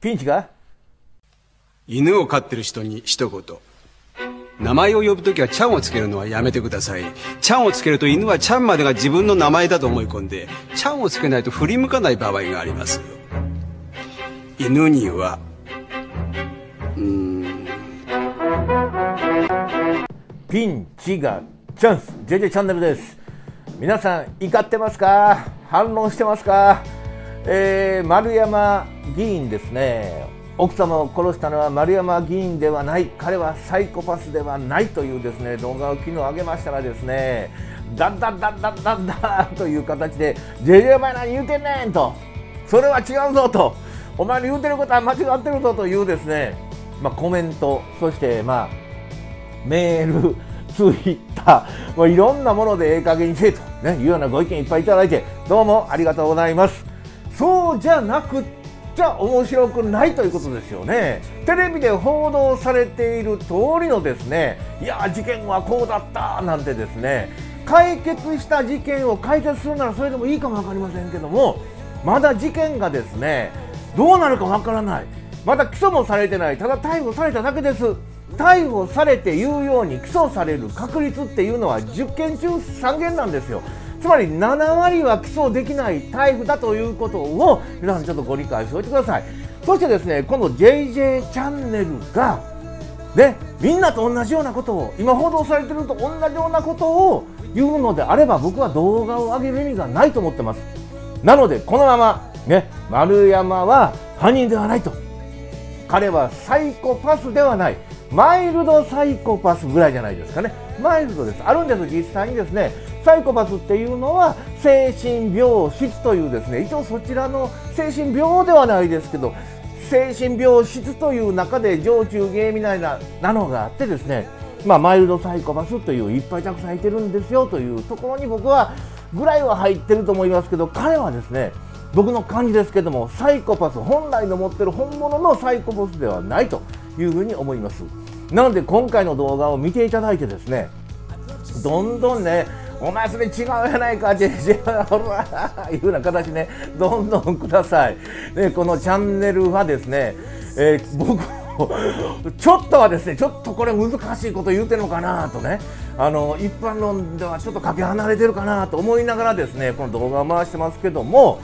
ピンチか犬を飼ってる人に一言。名前を呼ぶときはちゃんをつけるのはやめてください。ちゃんをつけると犬はちゃんまでが自分の名前だと思い込んで、ちゃんをつけないと振り向かない場合があります。犬には、うん。ピンチがチャンス !JJ チャンネルです。皆さん、怒ってますか反論してますかえー、丸山議員ですね奥様を殺したのは丸山議員ではない彼はサイコパスではないというですね動画を昨日上げましたらですねだんだんだんだんだんだんという形で「ジェマイナ前何言うてんねん」と「それは違うぞ」と「お前の言うてることは間違ってるぞ」というですね、まあ、コメントそしてまあメール ツイッター、まあ、いろんなものでええ加減にせえと、ね、いうようなご意見いっぱいいただいてどうもありがとうございます。そうじゃなくちゃ面白くないということですよねテレビで報道されている通りのですねいや事件はこうだったなんてですね解決した事件を解説するならそれでもいいかも分かりませんけどもまだ事件がですねどうなるか分からないまだ起訴もされてないただ逮捕されただけです逮捕されて言うように起訴される確率っていうのは10件中3件なんですよつまり7割は起訴できないタイプだということを皆さんちょっとご理解しておいてくださいそしてですねこの JJ チャンネルがねみんなと同じようなことを今報道されてると同じようなことを言うのであれば僕は動画を上げる意味がないと思ってますなのでこのままね丸山は犯人ではないと彼はサイコパスではないマイルドサイコパスぐらいじゃないですかね。マイルドです。あるんです、実際にですね。サイコパスっていうのは精神病質というですね、一応そちらの精神病ではないですけど、精神病質という中で常駐ゲーみたいななのがあってですね、まあ、マイルドサイコパスといういっぱいたくさんいてるんですよというところに僕はぐらいは入ってると思いますけど彼はですね僕の感じですけどもサイコパス本来の持ってる本物のサイコパスではないというふうに思いますなので今回の動画を見ていただいてですねどんどんねお前それ違うやないか、ジェジェ、ほら、いうふうな形ね、どんどんください。で、このチャンネルはですね、えー、僕ちょっとはですね、ちょっとこれ難しいこと言うてるのかなとね、あの、一般論ではちょっとかけ離れてるかなと思いながらですね、この動画を回してますけども、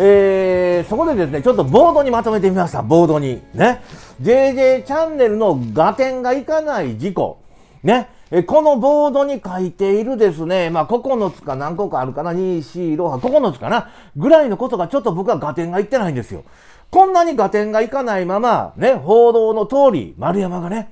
えー、そこでですね、ちょっとボードにまとめてみました。ボードに。ね。JJ チャンネルの合点がいかない事故。ね。えこのボードに書いているですね、まあ、9つか何個かあるかな、2、4、6、9つかな、ぐらいのことがちょっと僕は合点がいってないんですよ。こんなに合点がいかないまま、ね、報道の通り、丸山がね、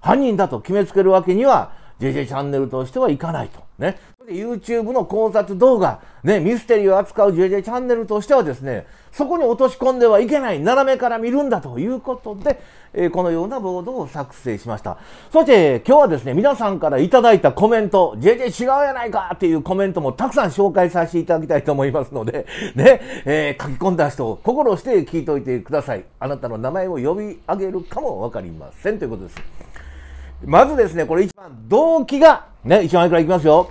犯人だと決めつけるわけには、JJ チャンネルとしてはいかないと。ね。で YouTube の考察動画、ね、ミステリーを扱う JJ チャンネルとしてはですね、そこに落とし込んではいけない、斜めから見るんだということで、えー、このようなボードを作成しました。そして、今日はですね、皆さんからいただいたコメント、JJ 違うやないかっていうコメントもたくさん紹介させていただきたいと思いますので、ね、えー、書き込んだ人を心して聞いといてください。あなたの名前を呼び上げるかもわかりませんということです。まずですね、これ一番、動機が、ね、一番上からいきますよ。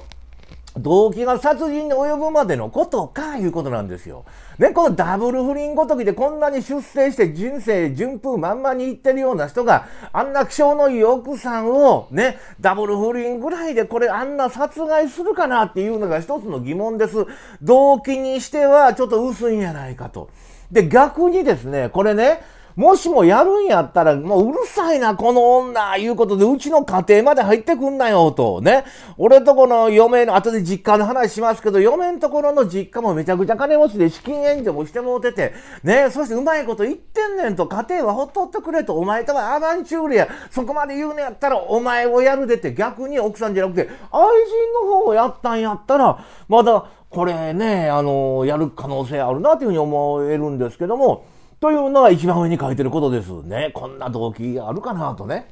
動機が殺人に及ぶまでのことか、いうことなんですよ。ね、このダブル不倫ごときでこんなに出世して人生順風満々にいってるような人が、あんな気性のいい奥さんを、ね、ダブル不倫ぐらいでこれあんな殺害するかなっていうのが一つの疑問です。動機にしてはちょっと薄いんやないかと。で、逆にですね、これね、もしもやるんやったら、もううるさいな、この女、いうことで、うちの家庭まで入ってくんなよ、と。ね。俺とこの嫁の、後で実家の話しますけど、嫁のところの実家もめちゃくちゃ金持ちで資金援助もしてもうてて、ね。そしてうまいこと言ってんねんと、家庭はほっとってくれと、お前とはアバンチュールや。そこまで言うのやったら、お前をやるでって、逆に奥さんじゃなくて、愛人の方をやったんやったら、まだ、これね、あの、やる可能性あるなというふうに思えるんですけども、というのが一番上に書いてることですね。こんな動機あるかなとね。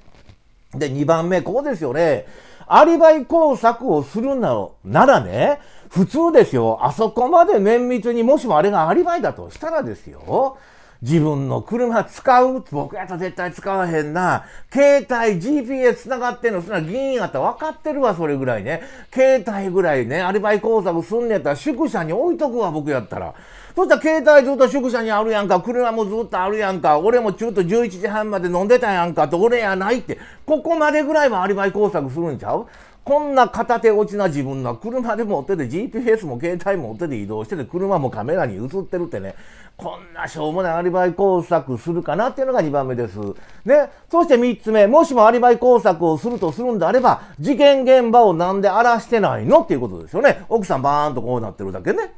で、二番目、ここですよね。アリバイ工作をするなならね、普通ですよ。あそこまで綿密に、もしもあれがアリバイだとしたらですよ。自分の車使う僕やったら絶対使わへんな。携帯、GPS 繋がってんの、そんな議員やったら分かってるわ、それぐらいね。携帯ぐらいね、アリバイ工作すんねやったら宿舎に置いとくわ、僕やったら。そしたら携帯ずっと宿舎にあるやんか、車もずっとあるやんか、俺もちょっと11時半まで飲んでたやんかど俺やないって、ここまでぐらいはアリバイ工作するんちゃうこんな片手落ちな自分が車でも追ってて GPS も携帯も追ってて移動してて車もカメラに映ってるってね。こんなしょうもないアリバイ工作するかなっていうのが2番目です。ね。そして3つ目、もしもアリバイ工作をするとするんであれば、事件現場をなんで荒らしてないのっていうことですよね。奥さんバーンとこうなってるだけね。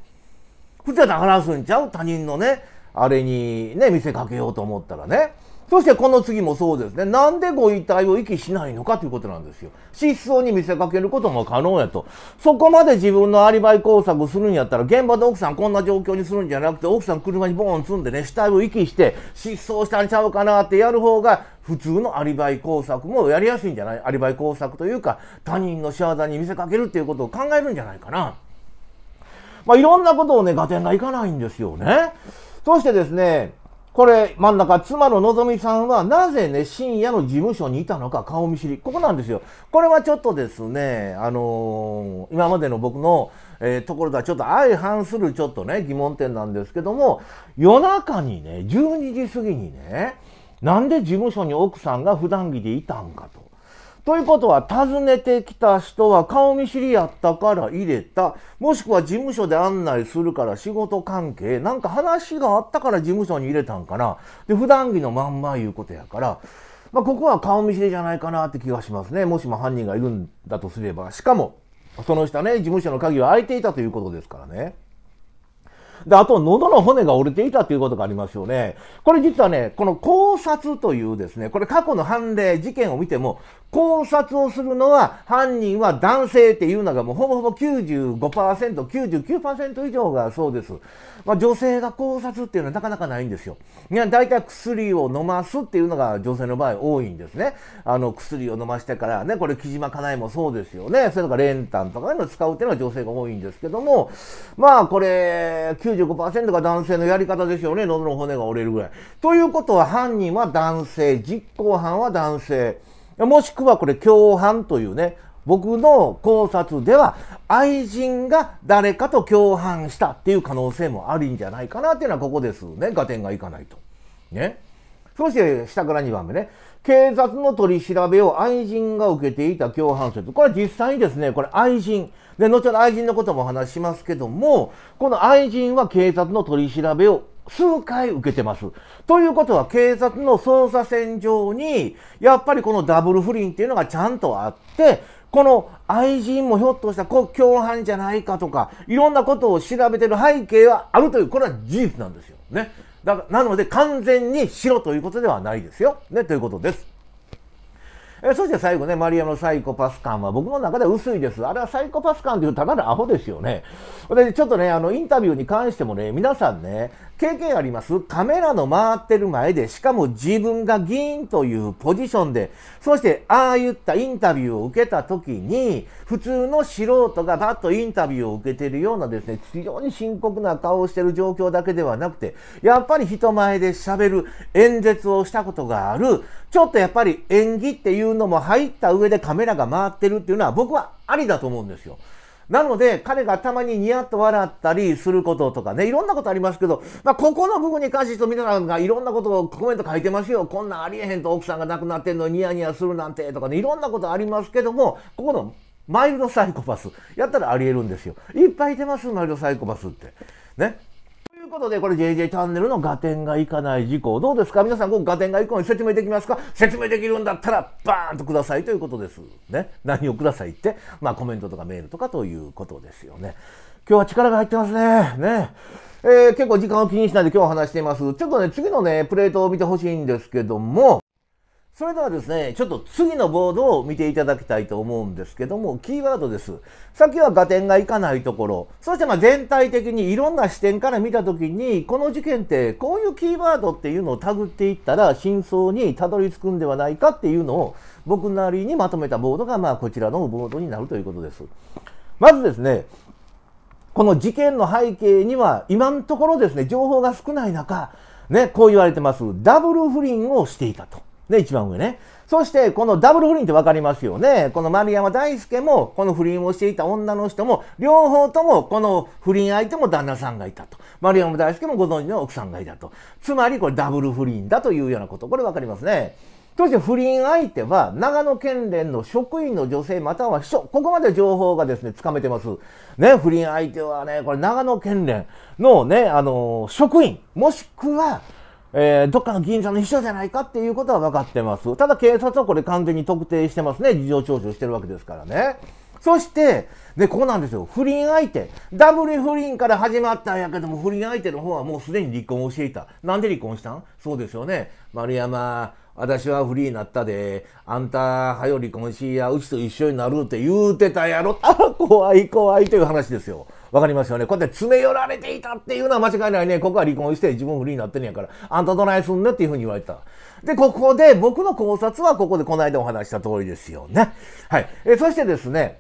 普通だったら荒らすんちゃう他人のね、あれにね、見せかけようと思ったらね。そしてこの次もそうですね。なんでご遺体を遺棄しないのかということなんですよ。失踪に見せかけることも可能やと。そこまで自分のアリバイ工作するんやったら、現場で奥さんこんな状況にするんじゃなくて、奥さん車にボーン積んでね、死体を遺棄して失踪したんちゃうかなってやる方が、普通のアリバイ工作もやりやすいんじゃないアリバイ工作というか、他人の仕業に見せかけるっていうことを考えるんじゃないかな。まあ、いろんなことをね、合点がいかないんですよね。そしてですね、これ、真ん中、妻ののぞみさんは、なぜね、深夜の事務所にいたのか、顔見知り。ここなんですよ。これはちょっとですね、あのー、今までの僕の、えー、ところとはちょっと相反するちょっとね、疑問点なんですけども、夜中にね、12時過ぎにね、なんで事務所に奥さんが普段着でいたんかと。ということは訪ねてきた人は顔見知りやったから入れたもしくは事務所で案内するから仕事関係なんか話があったから事務所に入れたんかなで普段着のまんまいうことやから、まあ、ここは顔見知りじゃないかなって気がしますねもしも犯人がいるんだとすればしかもその下ね事務所の鍵は開いていたということですからね。で、あと、喉の骨が折れていたということがありますよね。これ実はね、この考察というですね、これ過去の判例、事件を見ても、考察をするのは、犯人は男性っていうのがもうほぼほぼ95%、99%以上がそうです。まあ、女性が考察っていうのはなかなかないんですよ。いや、大体薬を飲ますっていうのが女性の場合多いんですね。あの、薬を飲ましてからね、これ、木島かなえもそうですよね。それとか練炭とかの使うっていうのは女性が多いんですけども、まあ、これ、95%が男性のやり方ですよね。喉の骨が折れるぐらい。ということは犯人は男性、実行犯は男性、もしくはこれ共犯というね、僕の考察では愛人が誰かと共犯したっていう可能性もあるんじゃないかなっていうのはここですね。合点がいかないと。ね。そして下から2番目ね。警察の取り調べを愛人が受けていた共犯説。これ実際にですね、これ愛人。で、後ほど愛人のこともお話しますけども、この愛人は警察の取り調べを数回受けてます。ということは警察の捜査線上に、やっぱりこのダブル不倫っていうのがちゃんとあって、この愛人もひょっとしたら共犯じゃないかとか、いろんなことを調べてる背景はあるという、これは事実なんですよ。ね。だなので、完全に白ということではないですよ。ね、ということです。えそして最後ね、マリアのサイコパス感は僕の中では薄いです。あれはサイコパス感というただのアホですよね。で、ちょっとね、あの、インタビューに関してもね、皆さんね、経験ありますカメラの回ってる前で、しかも自分が議員というポジションで、そしてああいったインタビューを受けた時に、普通の素人がバッとインタビューを受けてるようなですね、非常に深刻な顔をしてる状況だけではなくて、やっぱり人前で喋る、演説をしたことがある、ちょっとやっぱり演技っていうのも入った上でカメラが回ってるっていうのは僕はありだと思うんですよ。なので、彼がたまにニヤッと笑ったりすることとかね、いろんなことありますけど、まあ、ここの部分に関して皆さんがいろんなことをコメント書いてますよ。こんなありえへんと奥さんが亡くなってんのにニヤニヤするなんてとかね、いろんなことありますけども、ここのマイルドサイコパス。やったらありえるんですよ。いっぱいいてます、マイルドサイコパスって。ね。ということで、これ JJ チャンネルの合点がいかない事項、どうですか皆さん、こう合点がいくのに説明できますか説明できるんだったら、バーンとくださいということです。ね。何をくださいって、まあコメントとかメールとかということですよね。今日は力が入ってますね。ね。えー、結構時間を気にしないで今日話しています。ちょっとね、次のね、プレートを見てほしいんですけども、それではですね、ちょっと次のボードを見ていただきたいと思うんですけども、キーワードです。さっきは合点がいかないところ、そしてま全体的にいろんな視点から見たときに、この事件ってこういうキーワードっていうのをたぐっていったら真相にたどり着くんではないかっていうのを僕なりにまとめたボードがまあこちらのボードになるということです。まずですね、この事件の背景には今のところですね、情報が少ない中、ね、こう言われてます。ダブル不倫をしていたと。で、一番上ね。そして、このダブル不倫って分かりますよね。この丸山大輔も、この不倫をしていた女の人も、両方とも、この不倫相手も旦那さんがいたと。丸山大輔もご存知の奥さんがいたと。つまり、これダブル不倫だというようなこと。これ分かりますね。そして不倫相手は、長野県連の職員の女性または秘書。ここまで情報がですね、つかめてます。ね、不倫相手はね、これ長野県連のね、あの、職員、もしくは、えー、どっかの銀座の秘書じゃないかっていうことは分かってます。ただ警察はこれ完全に特定してますね。事情聴取してるわけですからね。そして、で、ここなんですよ。不倫相手。ダブル不倫から始まったんやけども、不倫相手の方はもうすでに離婚をしていた。なんで離婚したんそうですよね。丸山、私はフリーになったで、あんた、はよ離婚しや、うちと一緒になるって言うてたやろ。あ、怖い怖いという話ですよ。わかりますよね。こうやって詰め寄られていたっていうのは間違いないね。ここは離婚して自分不利になってんやから、あんたどないすんねっていうふうに言われた。で、ここで、僕の考察はここでこの間お話した通りですよね。はい。えそしてですね、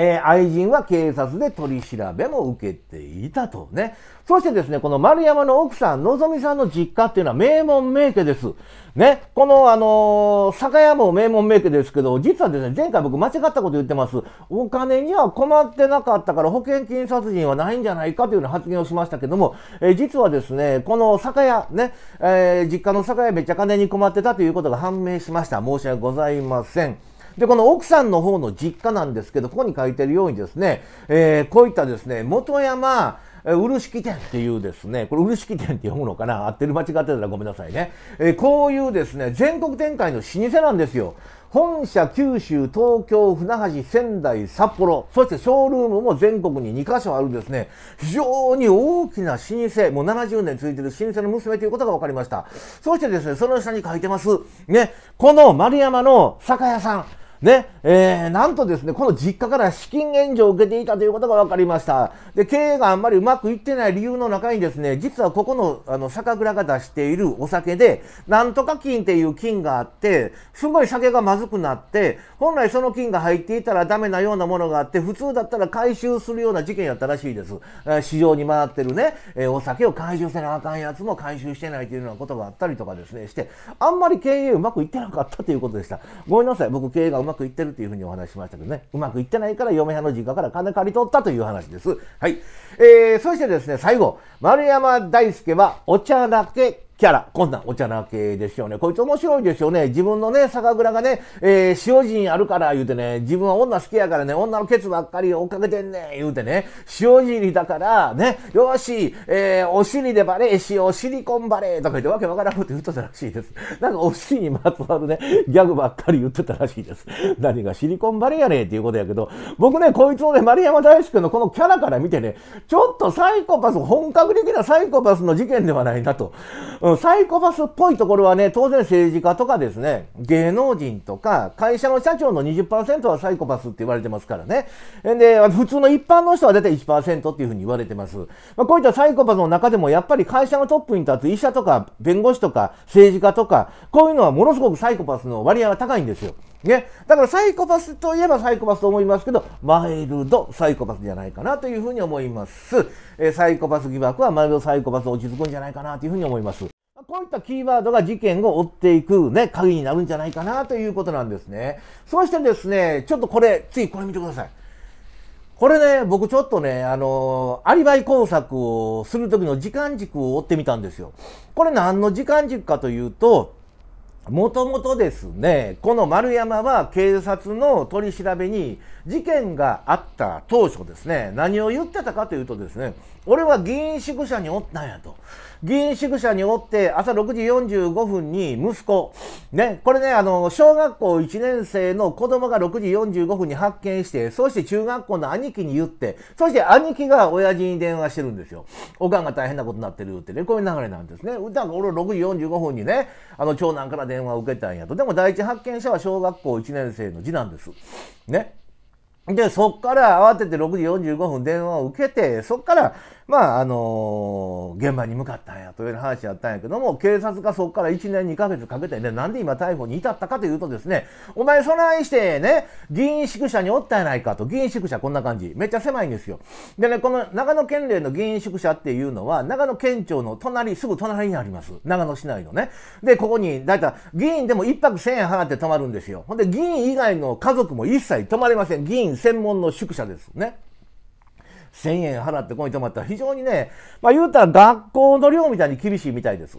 えー、愛人は警察で取り調べも受けていたとね。そしてですね、この丸山の奥さん、のぞみさんの実家っていうのは名門名家です。ね、このあのー、酒屋も名門名家ですけど、実はですね、前回僕間違ったこと言ってます。お金には困ってなかったから保険金殺人はないんじゃないかというような発言をしましたけども、えー、実はですね、この酒屋、ね、えー、実家の酒屋めっちゃ金に困ってたということが判明しました。申し訳ございません。で、この奥さんの方の実家なんですけど、ここに書いてるようにですね、えー、こういったですね、元山、漆器店っていうですね、これ漆器店って読むのかな合ってる間違ってたらごめんなさいね。えー、こういうですね、全国展開の老舗なんですよ。本社九州、東京、船橋、仙台、札幌、そしてショールームも全国に2カ所あるですね、非常に大きな老舗、もう70年続いてる老舗の娘ということが分かりました。そしてですね、その下に書いてます。ね、この丸山の酒屋さん。ね、えー、なんとですね、この実家から資金援助を受けていたということが分かりました。で、経営があんまりうまくいってない理由の中にですね、実はここの、あの、酒蔵が出しているお酒で、なんとか菌っていう菌があって、すごい酒がまずくなって、本来その菌が入っていたらダメなようなものがあって、普通だったら回収するような事件やったらしいです。えー、市場に回ってるね、えー、お酒を回収せなあかんやつも回収してないというようなことがあったりとかですね、して、あんまり経営うまくいってなかったということでした。ごめんなさい、僕経営がうままくいってるというふうにお話しましたけどね、うまくいってないから嫁派の実家から金借り取ったという話です。はい。えー、そしてですね、最後、丸山大輔はお茶だけキャラ、こんなお茶な系ですよね。こいつ面白いですよね。自分のね、酒蔵がね、えー、塩人あるから言うてね、自分は女好きやからね、女のケツばっかり追っかけてんねん言うてね、塩尻だからね、よし、えー、お尻でバレーしよう、シリコンバレーとか言ってわけわからんこと言ってたらしいです。なんかお尻にまつわるね、ギャグばっかり言ってたらしいです。何がシリコンバレーやねんっていうことやけど、僕ね、こいつをね、丸山大輔のこのキャラから見てね、ちょっとサイコパス、本格的なサイコパスの事件ではないなと。うん、サイコパスっぽいところはね、当然政治家とかですね、芸能人とか、会社の社長の20%はサイコパスって言われてますからね。で、普通の一般の人は大体1%っていうふうに言われてます。まあ、こういったサイコパスの中でも、やっぱり会社のトップに立つ医者とか、弁護士とか、政治家とか、こういうのはものすごくサイコパスの割合は高いんですよ。ね。だからサイコパスといえばサイコパスと思いますけど、マイルドサイコパスじゃないかなというふうに思います。えサイコパス疑惑はマイルドサイコパス落ち着くんじゃないかなというふうに思います。こういったキーワードが事件を追っていくね、鍵になるんじゃないかなということなんですね。そしてですね、ちょっとこれ、ついこれ見てください。これね、僕ちょっとね、あのー、アリバイ工作をする時の時間軸を追ってみたんですよ。これ何の時間軸かというと、もともとですね、この丸山は警察の取り調べに事件があった当初ですね、何を言ってたかというとですね、俺は議員宿舎におったんやと。議員宿舎におって、朝6時45分に息子、ね、これね、あの、小学校1年生の子供が6時45分に発見して、そして中学校の兄貴に言って、そして兄貴が親父に電話してるんですよ。おかんが大変なことになってるってね、こういう流れなんですね。だから俺6時45分にね、あの、長男から電話を受けたんやと。でも第一発見者は小学校1年生の次男です。ね。で、そっから慌てて6時45分電話を受けて、そっからまあ、あのー、現場に向かったんやという話やったんやけども、警察がそこから1年2ヶ月かけてね、なんで今逮捕に至ったかというとですね、お前そないしてね、議員宿舎におったやないかと、議員宿舎こんな感じ。めっちゃ狭いんですよ。でね、この長野県連の議員宿舎っていうのは、長野県庁の隣、すぐ隣にあります。長野市内のね。で、ここに、だいたい議員でも1泊1000円払って泊まるんですよ。ほんで、議員以外の家族も一切泊まれません。議員専門の宿舎ですね。1000円払ってこいと思まったら非常にね、まあ、言うたら学校の寮みたいに厳しいみたいです。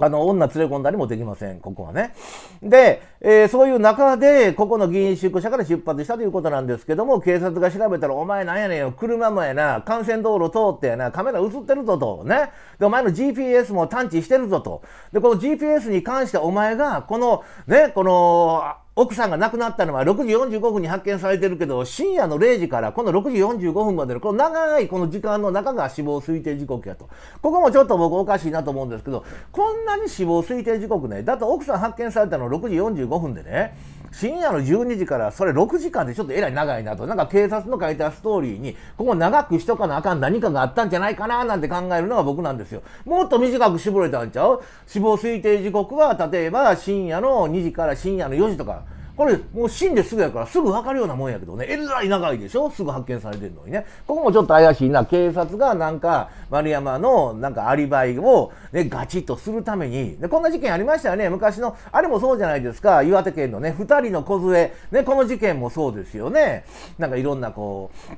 あの、女連れ込んだりもできません、ここはね。で、えー、そういう中で、ここの議員宿舎から出発したということなんですけども、警察が調べたら、お前なんやねんよ、車もやな、幹線道路通ってやな、カメラ映ってるぞと、ね。で、お前の GPS も探知してるぞと。で、この GPS に関してお前が、この、ね、この、奥さんが亡くなったのは6時45分に発見されてるけど、深夜の0時からこの6時45分までのこの長いこの時間の中が死亡推定時刻やと。ここもちょっと僕おかしいなと思うんですけど、こんなに死亡推定時刻ね、だと奥さん発見されたの6時45分でね、深夜の12時からそれ6時間でちょっとえらい長いなとなんか警察の書いたストーリーにここ長くしとかなあかん何かがあったんじゃないかななんて考えるのが僕なんですよもっと短く絞れたんちゃう死亡推定時刻は例えば深夜の2時から深夜の4時とか。これもう死んですぐやからすぐ分かるようなもんやけどねえらい長いでしょすぐ発見されてるのにねここもちょっと怪しいな警察がなんか丸山のなんかアリバイを、ね、ガチッとするためにでこんな事件ありましたよね昔のあれもそうじゃないですか岩手県のね2人の小杖、ね、この事件もそうですよねなんかいろんなこう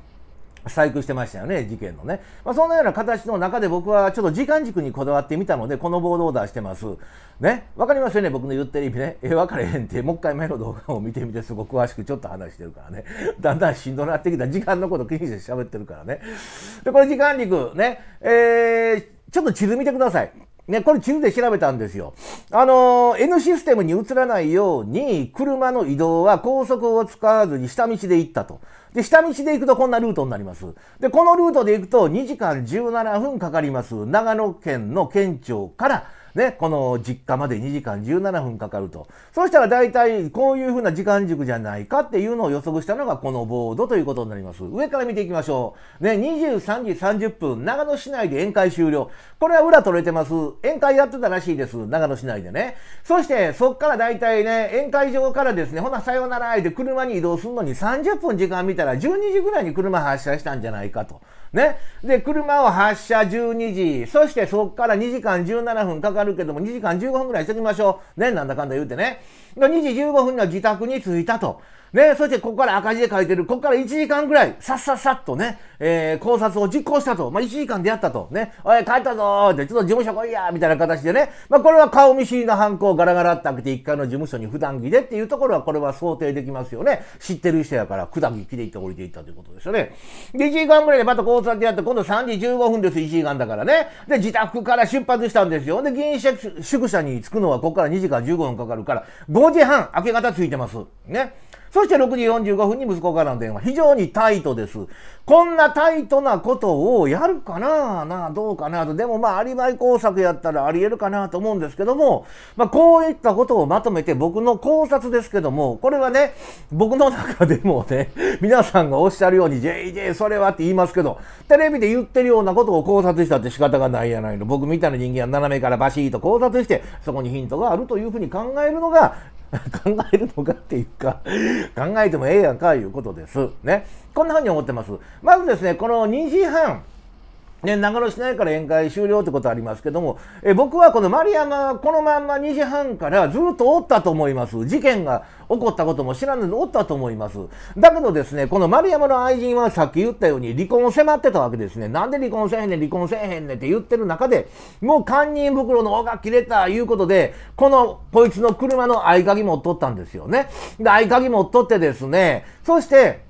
細工してましたよね、事件のね。まあ、そんなような形の中で僕はちょっと時間軸にこだわってみたので、このボードを出してます。ね。わかりますよね、僕の言ってる意味ね。えわかれへんって、もう一回前の動画を見てみて、すごく詳しくちょっと話してるからね。だんだんしんどなってきた。時間のこと気にして喋ってるからね。で、これ時間軸ね。えー、ちょっと地図見てください。ね、これ地図で調べたんですよ。あのー、N システムに移らないように、車の移動は高速を使わずに下道で行ったと。で、下道で行くとこんなルートになります。で、このルートで行くと2時間17分かかります。長野県の県庁から、ね、この実家まで2時間17分かかると。そうしたら大体こういうふうな時間軸じゃないかっていうのを予測したのがこのボードということになります。上から見ていきましょう。ね、23時30分、長野市内で宴会終了。これは裏取れてます。宴会やってたらしいです。長野市内でね。そして、そっから大体ね、宴会場からですね、ほな、さようなら、っで車に移動するのに30分時間見たら12時ぐらいに車発車したんじゃないかと。ね。で、車を発車12時、そしてそっから2時間17分かかるかるけども、2時間15分ぐらいしときましょう。ね、なんだかんだ言うてね。2時15分には自宅に着いたと。ね、そしてここから赤字で書いてる、ここから1時間ぐらい、さっさっさっとね、えー、考察を実行したと。まあ、1時間でやったと。ね、おい、帰ったぞーって、ちょっと事務所来いやみたいな形でね。まあ、これは顔見知りの犯行ガラガラって開けて1階の事務所に普段着でっていうところは、これは想定できますよね。知ってる人やから、着で行って降りていったということですよね。で、1時間ぐらいでまた考察やって、今度3時15分です、1時間だからね。で、自宅から出発したんですよ。で、議員宿舎に着くのは、ここから2時間15分かかるから、5時半、明け方着いてます。ね。そして6時45分に息子からの電話。非常にタイトです。こんなタイトなことをやるかななぁどうかなと。でもまあ、アリバイ工作やったらあり得るかなと思うんですけども、まあ、こういったことをまとめて僕の考察ですけども、これはね、僕の中でもね、皆さんがおっしゃるように、JJ それはって言いますけど、テレビで言ってるようなことを考察したって仕方がないやないの。僕みたいな人間は斜めからバシーと考察して、そこにヒントがあるというふうに考えるのが、考えるのかっていうか考えてもええやんかいうことです。ね。こんなふうに思ってます。まずですね、この2時半、ね、長野市内から宴会終了ってことありますけども、え僕はこの丸山、このまんま2時半からずっとおったと思います。事件が起こったことも知らぬでおったと思います。だけどですね、この丸山の愛人はさっき言ったように離婚を迫ってたわけですね。なんで離婚せへんねん、離婚せへんねんって言ってる中で、もう堪忍袋の尾が切れたいうことで、この、こいつの車の合鍵持っとったんですよね。で、合鍵持っとってですね、そして、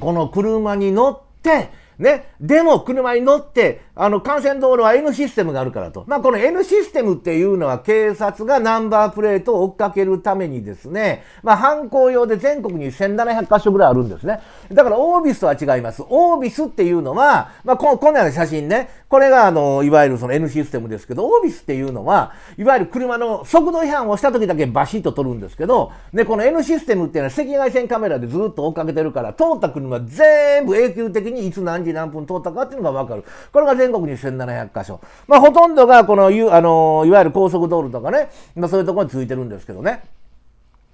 この車に乗って、ね。でも、車に乗って、あの、幹線道路は N システムがあるからと。まあ、この N システムっていうのは警察がナンバープレートを追っかけるためにですね、まあ、犯行用で全国に1700箇所ぐらいあるんですね。だから、オービスとは違います。オービスっていうのは、まあ、こ、このような写真ね。これが、あの、いわゆるその N システムですけど、オービスっていうのは、いわゆる車の速度違反をした時だけバシッと撮るんですけど、ね、この N システムっていうのは赤外線カメラでずっと追っかけてるから、通った車全部永久的にいつ何時何分通ったかっていうのがわかる。これが全国に1700か所。まあ、ほとんどが、この、あの、いわゆる高速道路とかね、まあ、そういうところについてるんですけどね。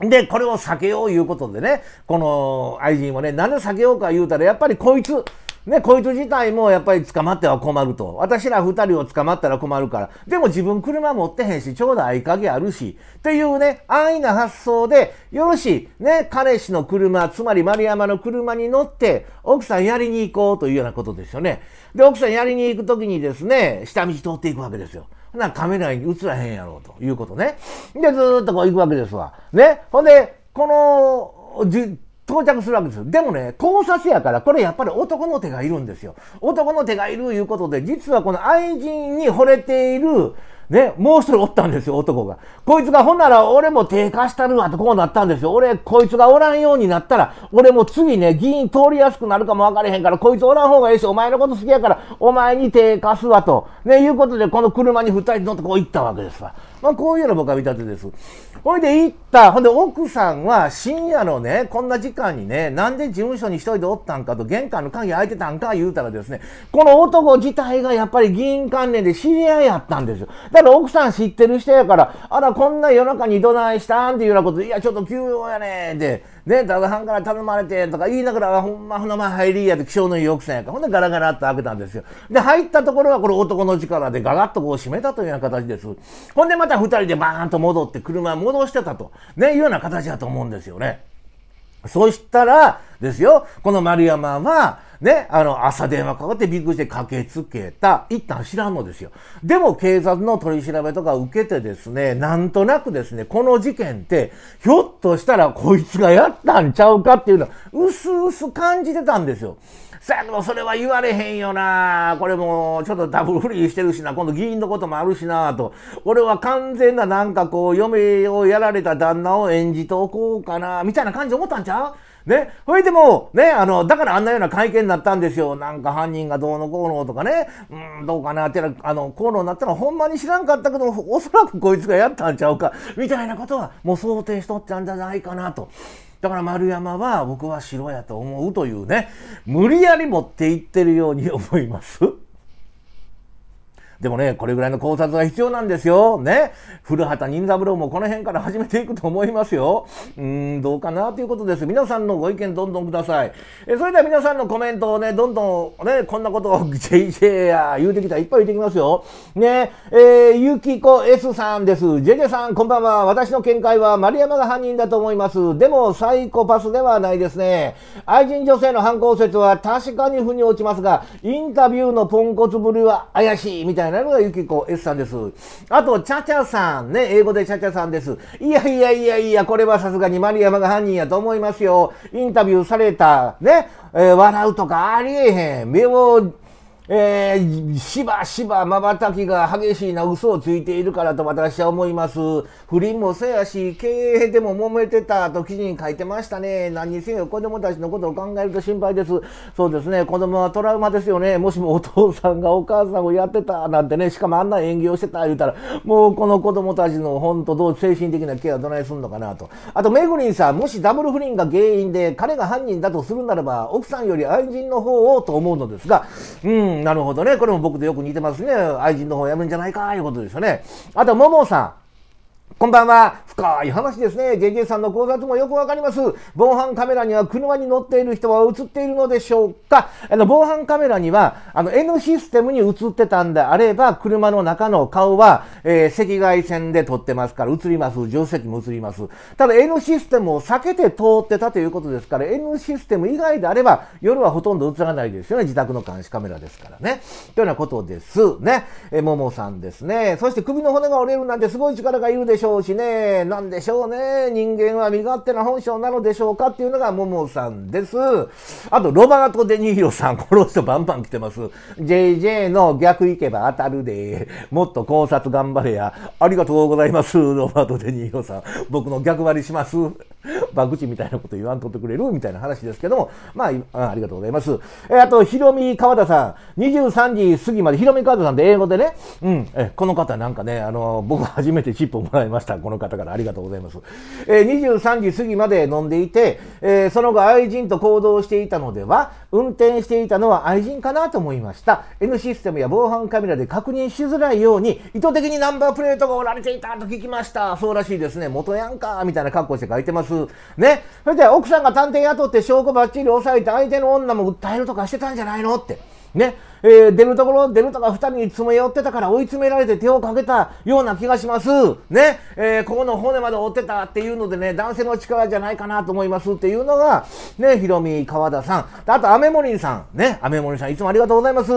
で、これを避けよういうことでね、この愛人はね、なんで避けようか言うたら、やっぱりこいつ、ね、こいつ自体もやっぱり捕まっては困ると。私ら二人を捕まったら困るから。でも自分車持ってへんし、ちょうど合鍵あるし。っていうね、安易な発想で、よろしい、ね、彼氏の車、つまり丸山の車に乗って、奥さんやりに行こうというようなことですよね。で、奥さんやりに行くときにですね、下道通っていくわけですよ。なカメラに映らへんやろうということね。で、ずっとこう行くわけですわ。ね。ほんで、この、到着するわけですでもね、盗撮やから、これやっぱり男の手がいるんですよ。男の手がいるいうことで、実はこの愛人に惚れている、ね、もう一人おったんですよ、男が。こいつが、ほんなら俺も手貸したるわとこうなったんですよ。俺、こいつがおらんようになったら、俺も次ね、議員通りやすくなるかもわかれへんから、こいつおらん方がいいし、お前のこと好きやから、お前に手貸すわと。ね、いうことで、この車に二人乗ってこう行ったわけですわ。まあ、こういうの僕は見立てです。ほいで行っだほんで奥さんは深夜のねこんな時間にねなんで事務所に一人でおったんかと玄関の鍵開いてたんか言うたらですねこの男自体がやっぱり議員関連で知り合いやったんですよだから奥さん知ってる人やからあらこんな夜中にどないしたんっていうようなこといやちょっと休養やねーってね旦那さんから頼まれてとか言いながらほんまほのま入りやって気性のいい奥さんやからほんでガラガラっと開けたんですよで入ったところはこれ男の力でガラッとこう閉めたというような形ですほんでまた二人でバーンと戻って車戻してたと。ね、いうような形だと思うんですよね。そしたら、ですよ、この丸山は、ね、あの、朝電話かかってびっくりして駆けつけた。一旦知らんのですよ。でも警察の取り調べとか受けてですね、なんとなくですね、この事件って、ひょっとしたらこいつがやったんちゃうかっていうのは、うすうす感じてたんですよ。さやけどそれは言われへんよなこれもちょっとダブルフリーしてるしな今度議員のこともあるしなと俺は完全ななんかこう嫁をやられた旦那を演じておこうかなみたいな感じで思ったんちゃうね、それでも、ね、あの、だからあんなような会見になったんですよ。なんか犯人がどうのこうのとかね、うん、どうかなってな、あの、こうのになったらほんまに知らんかったけど、おそらくこいつがやったんちゃうか、みたいなことは、もう想定しとったんじゃないかなと。だから丸山は僕は白やと思うというね、無理やり持っていってるように思います。でもね、これぐらいの考察が必要なんですよ。ね。古畑任三郎もこの辺から始めていくと思いますよ。うーん、どうかなということです。皆さんのご意見どんどんください。えそれでは皆さんのコメントをね、どんどんね、こんなことを JJ や言うてきたらいっぱい言うてきますよ。ね、えー、ゆきこ S さんです。ジェジェさん、こんばんは。私の見解は丸山が犯人だと思います。でも、サイコパスではないですね。愛人女性の犯行説は確かに腑に落ちますが、インタビューのポンコツぶりは怪しいみたいないなのがゆきこ S さんです。あと、ちゃちゃさんね、英語でちゃちゃさんです。いやいやいやいや、これはさすがに丸山が犯人やと思いますよ。インタビューされた、ね、えー、笑うとかありえへん。目をえー、しばしば瞬きが激しいな嘘をついているからと私は思います。不倫もせやし、経営でも揉めてたと記事に書いてましたね。何にせよ子供たちのことを考えると心配です。そうですね、子供はトラウマですよね。もしもお父さんがお母さんをやってたなんてね、しかもあんな演技をしてた言うたら、もうこの子供たちの本当どう精神的なケアどないすんのかなと。あと、めぐりんさん、もしダブル不倫が原因で彼が犯人だとするならば、奥さんより愛人の方をと思うのですが、うん、なるほどね。これも僕とよく似てますね。愛人の方やめるんじゃないか、いうことですよね。あと、ももさこんばんは。深い話ですね。JJ さんの考察もよくわかります。防犯カメラには車に乗っている人は映っているのでしょうかあの、防犯カメラには、あの、N システムに映ってたんであれば、車の中の顔は、えー、赤外線で撮ってますから、映ります。助手席も映ります。ただ、N システムを避けて通ってたということですから、N システム以外であれば、夜はほとんど映らないですよね。自宅の監視カメラですからね。というようなことです。ね。えー、ももさんですね。そして、首の骨が折れるなんてすごい力がいるでしょう。ょうしね、なんでしょうね、人間は身勝手な本性なのでしょうかっていうのがももさんです。あと、ロバート・デ・ニーロさん、この人バンバン来てます。JJ の逆行けば当たるで、もっと考察頑張れや。ありがとうございます、ロバート・デ・ニーロさん。僕の逆張りします。バグチみたいなこと言わんとってくれるみたいな話ですけども、まあ、ありがとうございます。えあと、ひろみ川田さん、23時過ぎまで、ひろみ川田さんで英語でね、うん、えこの方なんかね、あの、僕初めてチップをもらいました。この方からありがとうございます。え23時過ぎまで飲んでいて、えー、その後愛人と行動していたのでは、運転していたのは愛人かなと思いました。N システムや防犯カメラで確認しづらいように、意図的にナンバープレートがおられていたと聞きました。そうらしいですね。元やんかみたいな格好して書いてます。。ね。それで奥さんが探偵雇って証拠ばっちり押さえて相手の女も訴えるとかしてたんじゃないのって。ね。えー、出るところ、出るとか二人に詰め寄ってたから追い詰められて手をかけたような気がします。ね、えー、ここの骨まで追ってたっていうのでね、男性の力じゃないかなと思いますっていうのが、ね、ヒロミ、川田さん。あと、アメモリンさん。ね、アメモリンさん、いつもありがとうございます。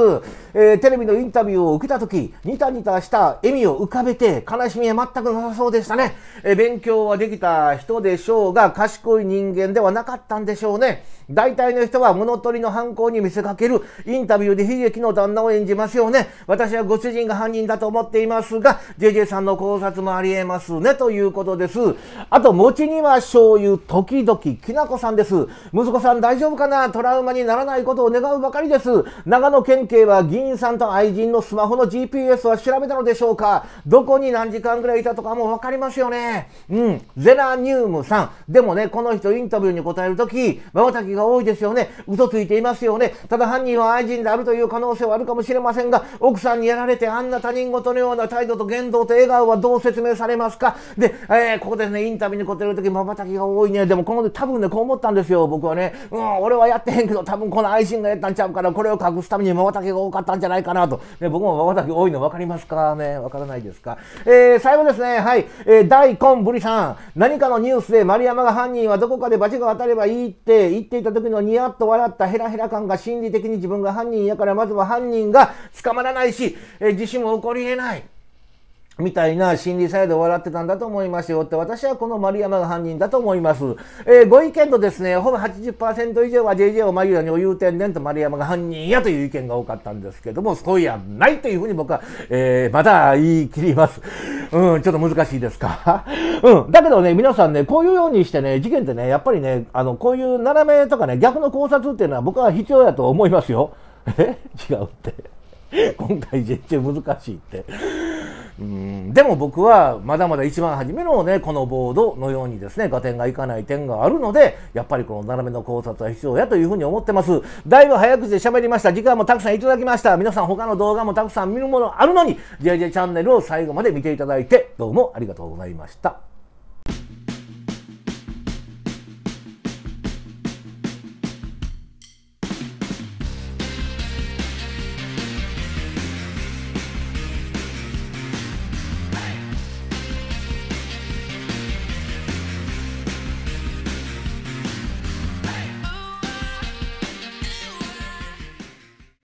えー、テレビのインタビューを受けたとき、ニタニタした笑みを浮かべて、悲しみは全くなさそうでしたね。え勉強はできた人でしょうが、賢い人間ではなかったんでしょうね。大体の人は物取りの犯行に見せかける、インタビューで敵の旦那を演じますよね。私はご主人が犯人だと思っていますが、JJ さんの考察もありえますね、ということです。あと、餅には醤油、時々、きなこさんです。息子さん大丈夫かなトラウマにならないことを願うばかりです。長野県警は議員さんと愛人のスマホの GPS は調べたのでしょうかどこに何時間ぐらいいたとかもわかりますよね。うん。ゼラニウムさん。でもね、この人インタビューに答えるとき、瞬きが多いですよね。嘘ついていますよね。ただ犯人は愛人であるという可能能性はあるかもしれませんが、奥さんにやられてあんな他人事のような態度と言動と笑顔はどう説明されますかで、えー、ここですね、インタビューに答えるとき、瞬きが多いね。でも、この多分ね、こう思ったんですよ、僕はね。うん、俺はやってへんけど、多分この愛心がやったんちゃうから、これを隠すために瞬きが多かったんじゃないかなと。ね、僕も瞬き多いの分かりますかね分からないですか。えー、最後ですね、はい、えー、大根ぶりさん。何かのニュースで丸山が犯人はどこかで罰が当たればいいって言っていた時のニヤッと笑ったヘラヘラ感が心理的に自分が犯人やからまずずは犯人が捕まらないし、えー、自死も起こり得ない。みたいな心理イドで笑ってたんだと思いますよって、私はこの丸山が犯人だと思います。えー、ご意見とですね、ほぼ80%以上は JJ を眉リにお言うてんねんと丸山が犯人やという意見が多かったんですけども、そういやないというふうに僕は、えー、また言い切ります。うん、ちょっと難しいですか。うん、だけどね、皆さんね、こういうようにしてね、事件ってね、やっぱりね、あの、こういう斜めとかね、逆の考察っていうのは僕は必要だと思いますよ。え 違うって今回全然難しいってうんでも僕はまだまだ一番初めのねこのボードのようにですね合点がいかない点があるのでやっぱりこの斜めの考察は必要やというふうに思ってますだいぶ早口で喋りました時間もたくさんいただきました皆さん他の動画もたくさん見るものあるのに JJ チャンネルを最後まで見ていただいてどうもありがとうございました